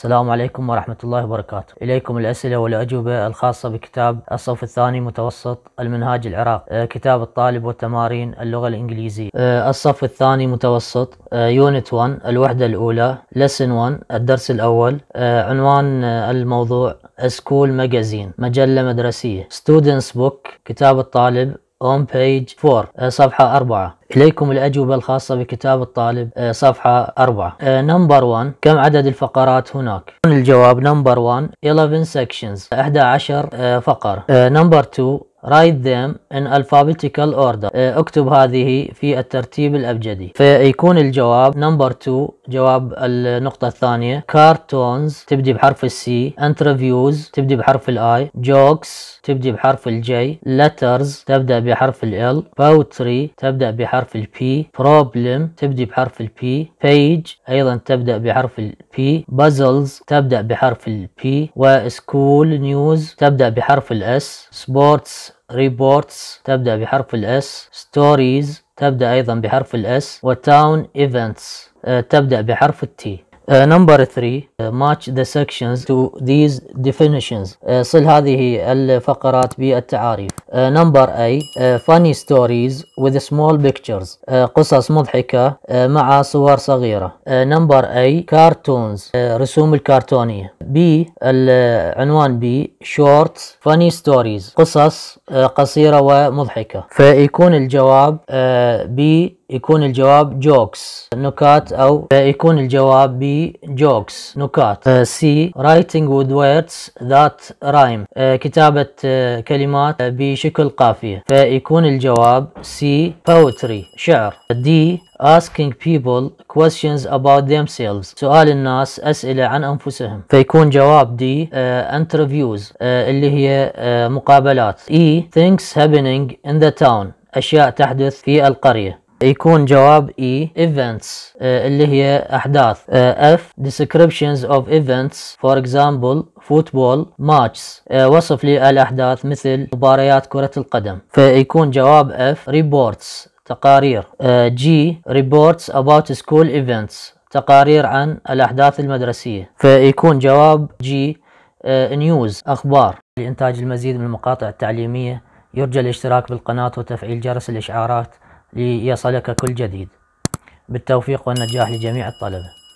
السلام عليكم ورحمة الله وبركاته إليكم الأسئلة والأجوبة الخاصة بكتاب الصف الثاني متوسط المنهاج العراقي آه، كتاب الطالب والتمارين اللغة الإنجليزية آه، الصف الثاني متوسط يونت آه، 1 الوحدة الأولى لسن 1 الدرس الأول عنوان الموضوع سكول ماجازين مجلة مدرسية ستودنتس بوك كتاب الطالب on page 4 صفحة 4 إليكم الأجوبة الخاصة بكتاب الطالب آه، صفحة 4 آه، نمبر 1 كم عدد الفقرات هناك؟ الجواب نمبر 1 11 sections 11 آه، فقرة نمبر 2 write them in alphabetical order اكتب هذه في الترتيب الأبجدي فيكون الجواب نمبر 2 جواب النقطة الثانية cartoons تبدي بحرف السي interviews تبدي بحرف الاي jokes تبدي بحرف الجي letters تبدأ بحرف ال poetry تبدأ بحرف بحرف P بروبلم تبدي بحرف P page ايضا تبدا بحرف ال P puzzles تبدا بحرف ال و وسكول نيوز تبدا بحرف ال S سبورتس ريبورتس تبدا بحرف ال S ستوريز تبدا ايضا بحرف ال S و town events آه، تبدا بحرف التي Uh, number three, uh, match the sections to these definitions uh, صل هذه الفقرات بالتعاريف number uh, funny stories with small pictures قصص مضحكة مع صور صغيرة number A, cartoons رسوم الكرتونية B العنوان B short funny stories قصص قصيرة ومضحكة فيكون الجواب B يكون الجواب جوكس نكات أو يكون الجواب بي جوكس نكات سي رايتنج وود words ذات آه، رايم كتابة آه، كلمات آه، بشكل قافية فيكون الجواب سي poetry شعر دي asking people questions about themselves سؤال الناس أسئلة عن أنفسهم فيكون جواب دي uh, interviews uh, اللي هي uh, مقابلات E things happening in the town أشياء تحدث في القرية يكون جواب E events آه، اللي هي أحداث آه، F descriptions of events for example football matches آه، وصف لي الأحداث مثل مباريات كرة القدم فيكون جواب F reports تقارير G reports about school events تقارير عن الأحداث المدرسية فيكون جواب G نيوز أخبار لإنتاج المزيد من المقاطع التعليمية يرجى الاشتراك بالقناة وتفعيل جرس الإشعارات ليصلك كل جديد بالتوفيق والنجاح لجميع الطلبة